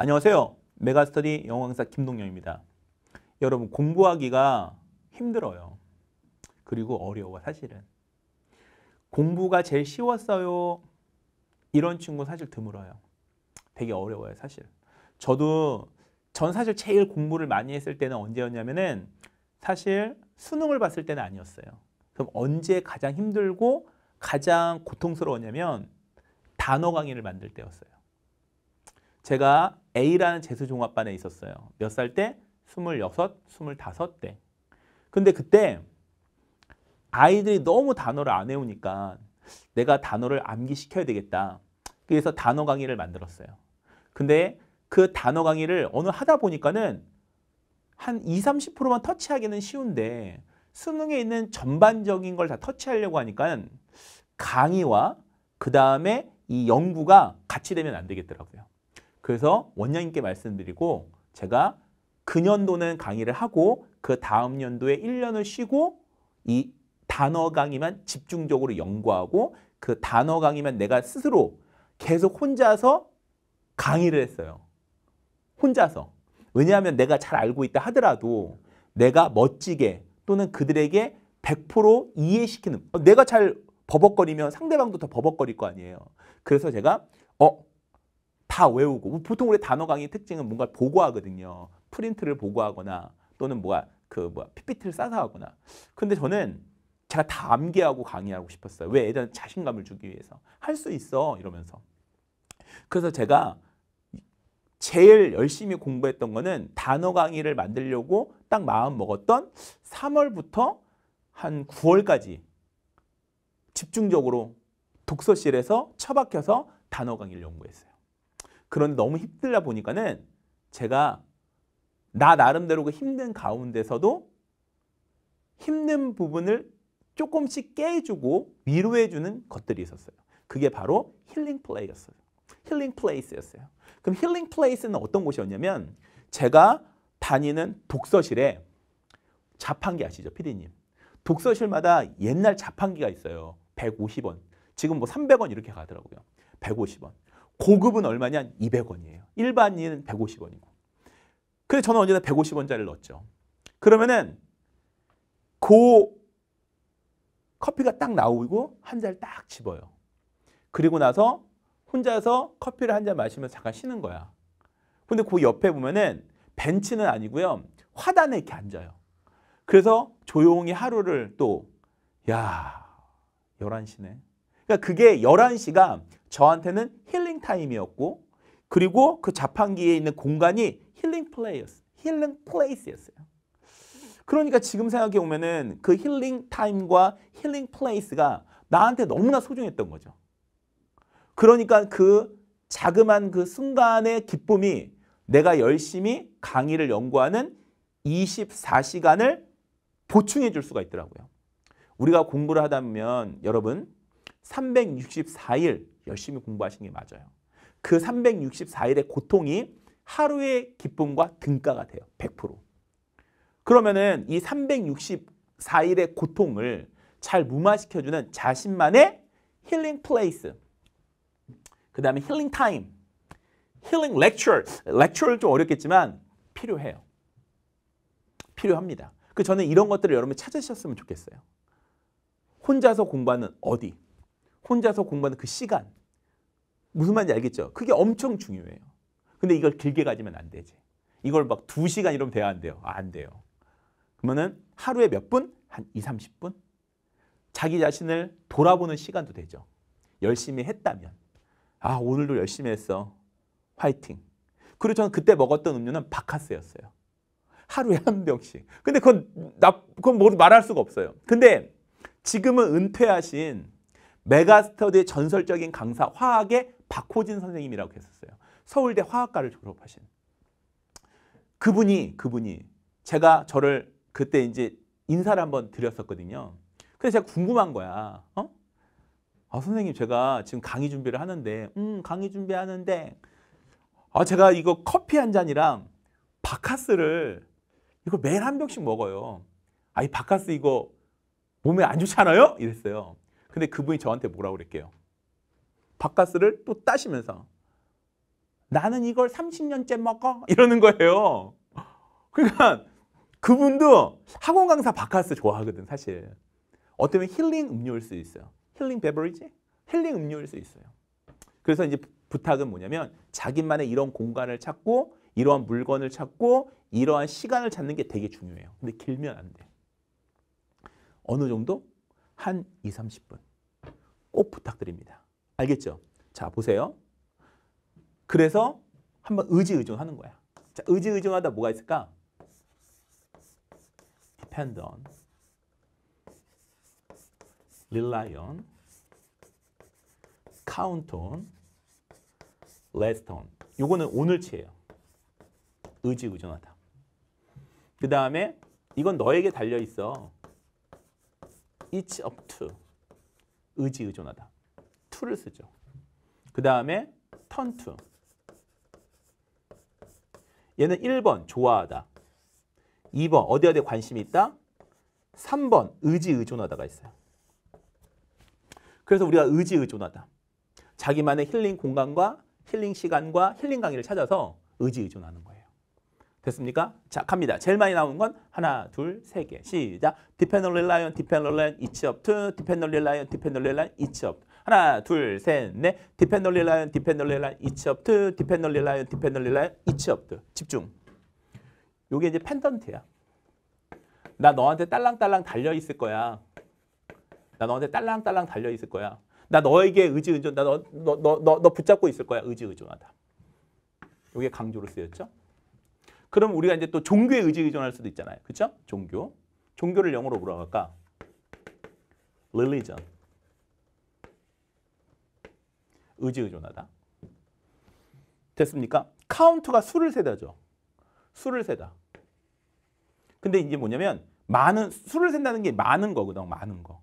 안녕하세요. 메가스터디 영어강사 김동영입니다. 여러분 공부하기가 힘들어요. 그리고 어려워 사실은. 공부가 제일 쉬웠어요. 이런 친구 사실 드물어요. 되게 어려워요 사실. 저도 전 사실 제일 공부를 많이 했을 때는 언제였냐면은 사실 수능을 봤을 때는 아니었어요. 그럼 언제 가장 힘들고 가장 고통스러웠냐면 단어 강의를 만들 때였어요. 제가 A라는 재수종합반에 있었어요. 몇 살 때? 26, 25대. 근데 그때 아이들이 너무 단어를 안 외우니까 내가 단어를 암기시켜야 되겠다. 그래서 단어 강의를 만들었어요. 근데 그 단어 강의를 어느 하다 보니까는 한 20, 30%만 터치하기는 쉬운데 수능에 있는 전반적인 걸 다 터치하려고 하니까 강의와 그 다음에 이 연구가 같이 되면 안 되겠더라고요. 그래서 원장님께 말씀드리고 제가 그년도는 강의를 하고 그 다음 연도에 1년을 쉬고 이 단어 강의만 집중적으로 연구하고 그 단어 강의만 내가 스스로 계속 혼자서 강의를 했어요. 혼자서. 왜냐하면 내가 잘 알고 있다 하더라도 내가 멋지게 또는 그들에게 100% 이해시키는 내가 잘 버벅거리면 상대방도 더 버벅거릴 거 아니에요. 그래서 제가 어다 외우고 보통 우리 단어 강의 특징은 뭔가 보고하거든요. 프린트를 보고하거나 또는 뭐가그 뭐야 PPT를 싸서 하거나. 근데 저는 제가 다 암기하고 강의하고 싶었어요. 왜? 애들 자신감을 주기 위해서. 할 수 있어 이러면서. 그래서 제가 제일 열심히 공부했던 거는 단어 강의를 만들려고 딱 마음 먹었던 3월부터 한 9월까지 집중적으로 독서실에서 처박혀서 단어 강의를 연구했어요. 그런데 너무 힘들다 보니까는 제가 나 나름대로 그 힘든 가운데서도 힘든 부분을 조금씩 깨주고 위로해주는 것들이 있었어요. 그게 바로 힐링 플레이였어요. 힐링 플레이스였어요. 그럼 힐링 플레이스는 어떤 곳이었냐면 제가 다니는 독서실에 자판기 아시죠? 피디님. 독서실마다 옛날 자판기가 있어요. 150원. 지금 뭐 300원 이렇게 가더라고요. 150원. 고급은 얼마냐? 200원이에요. 일반인은 150원이고. 그래서 저는 언제나 150원짜리를 넣었죠. 그러면은 고 커피가 딱 나오고 한 잔을 딱 집어요. 그리고 나서 혼자서 커피를 한 잔 마시면서 잠깐 쉬는 거야. 근데 그 옆에 보면은 벤치는 아니고요. 화단에 이렇게 앉아요. 그래서 조용히 하루를 또, 야, 11시네. 그러니까 그게 11시가 저한테는 힐링 타임이었고 그리고 그 자판기에 있는 공간이 힐링 플레이였어요. 힐링 플레이스였어요. 그러니까 지금 생각해 보면은 그 힐링 타임과 힐링 플레이스가 나한테 너무나 소중했던 거죠. 그러니까 그 자그만 그 순간의 기쁨이 내가 열심히 강의를 연구하는 24시간을 보충해 줄 수가 있더라고요. 우리가 공부를 하다 보면 여러분 364일 열심히 공부하신게 맞아요. 그 364일의 고통이 하루의 기쁨과 등가가 돼요. 100%. 그러면은 이 364일의 고통을 잘 무마시켜주는 자신만의 힐링 플레이스. 그 다음에 힐링 타임. 힐링 렉처. 렉처는 좀 어렵겠지만 필요해요. 필요합니다. 그 저는 이런 것들을 여러분 찾으셨으면 좋겠어요. 혼자서 공부하는 어디? 혼자서 공부하는 그 시간. 무슨 말인지 알겠죠? 그게 엄청 중요해요. 근데 이걸 길게 가지면 안 되지. 이걸 막 두시간 이러면 돼야 안 돼요. 아, 안 돼요. 그러면은 하루에 몇 분? 한 2, 30분? 자기 자신을 돌아보는 시간도 되죠. 열심히 했다면. 아, 오늘도 열심히 했어. 화이팅. 그리고 저는 그때 먹었던 음료는 바카스였어요. 하루에 한 병씩. 근데 그건 나, 그건 뭐 말할 수가 없어요. 근데 지금은 은퇴하신 메가스터디의 전설적인 강사 화학의 박호진 선생님이라고 했었어요. 서울대 화학과를 졸업하신 그분이 그분이 제가 저를 그때 이제 인사를 한번 드렸었거든요. 그래서 제가 궁금한 거야. 어? 아 선생님 제가 지금 강의 준비를 하는데 음 강의 준비하는데 아 제가 이거 커피 한 잔이랑 바카스를 이거 매일 한 병씩 먹어요. 아이 바카스 이거 몸에 안 좋지 않아요? 이랬어요. 근데 그분이 저한테 뭐라고 그랬게요. 바카스를 또 따시면서 나는 이걸 30년째 먹어 이러는 거예요. 그러니까 그분도 학원 강사 바카스 좋아하거든 사실. 어떻게 보면 힐링 음료일 수 있어요. 힐링 베버리지? 힐링 음료일 수 있어요. 그래서 이제 부탁은 뭐냐면 자기만의 이런 공간을 찾고 이러한 물건을 찾고 이러한 시간을 찾는 게 되게 중요해요. 근데 길면 안 돼. 어느 정도? 한 2, 30분. 꼭 부탁드립니다. 알겠죠? 자, 보세요. 그래서 한번 의지의존하는 거야. 자, 의지의존하다 뭐가 있을까? depend on, rely on, count on, rest on. 요거는 오늘치예요. 의지의존하다. 그 다음에 이건 너에게 달려있어. e a c up to 의지의존하다. to를 쓰죠. 그 다음에 turn to. 얘는 1번 좋아하다. 2번 어디 어디에 관심이 있다. 3번 의지 의존하다가 있어요. 그래서 우리가 의지 의존하다. 자기만의 힐링 공간과 힐링 시간과 힐링 강의를 찾아서 의지 의존하는 거예요. 됐습니까? 자, 갑니다. 제일 많이 나오는 건 하나, 둘, 세 개. 시작. Depend on r e l i a n depend on reliant, e up to, depend on r e l i a n depend on reliant, each u 하나, 둘, 셋, 넷. 디펜널리 라인, 디펜널리 라인, 이치업트, 디펜널리 라인, 디펜널리 라인, 이치업트. 집중. 요게 이제 펜던트야. 나 너한테 딸랑딸랑 달려있을 거야. 나 너한테 딸랑딸랑 달려있을 거야. 나 너에게 의지의존, 나 너, 너, 너, 너, 너 붙잡고 있을 거야. 의지의존하다. 요게 강조로 쓰였죠. 그럼 우리가 이제 또 종교에 의지의존할 수도 있잖아요. 그렇 종교. 종교를 영어로 뭐라고 까 religion. 의지 의존하다. 됐습니까? 카운트가 수를 세다죠. 수를 세다. 근데 이게 뭐냐면 많은 수를 센다는 게 많은 거거든. 많은 거.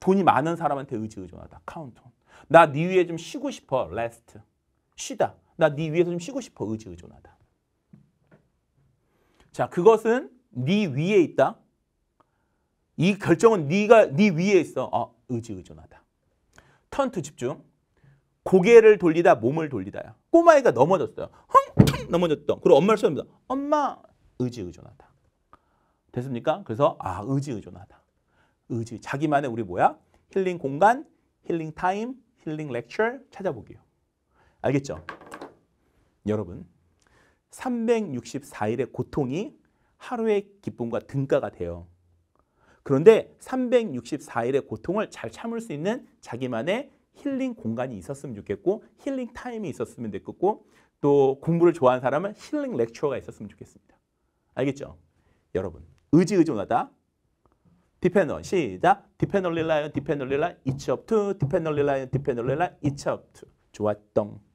돈이 많은 사람한테 의지 의존하다. 카운트. 나 네 위에 좀 쉬고 싶어. 레스트. 쉬다. 나 네 위에서 좀 쉬고 싶어. 의지 의존하다. 자, 그것은 네 위에 있다. 이 결정은 네가 네 위에 있어. 어, 의지 의존하다. 턴트 집중. 고개를 돌리다 몸을 돌리다요. 꼬마애가 넘어졌어요. 흥! 넘어졌던. 그리고 엄마를 쏘니다 엄마 의지의존하다. 됐습니까? 그래서 아 의지의존하다. 의지. 자기만의 우리 뭐야? 힐링 공간, 힐링 타임, 힐링 렉처 찾아보기요. 알겠죠? 여러분 364일의 고통이 하루의 기쁨과 등가가 돼요. 그런데 364일의 고통을 잘 참을 수 있는 자기만의 힐링 공간이 있었으면 좋겠고 힐링 타임이 있었으면 좋겠고 또 공부를 좋아하는 사람은 힐링 렉처가 있었으면 좋겠습니다. 알겠죠? 여러분 의지의존하다. 디펜던 시작. 디펜널 릴라이언 디펜널 릴라 이첩 투 디펜널 릴라이언 디펜널 릴라 이첩 투 좋았던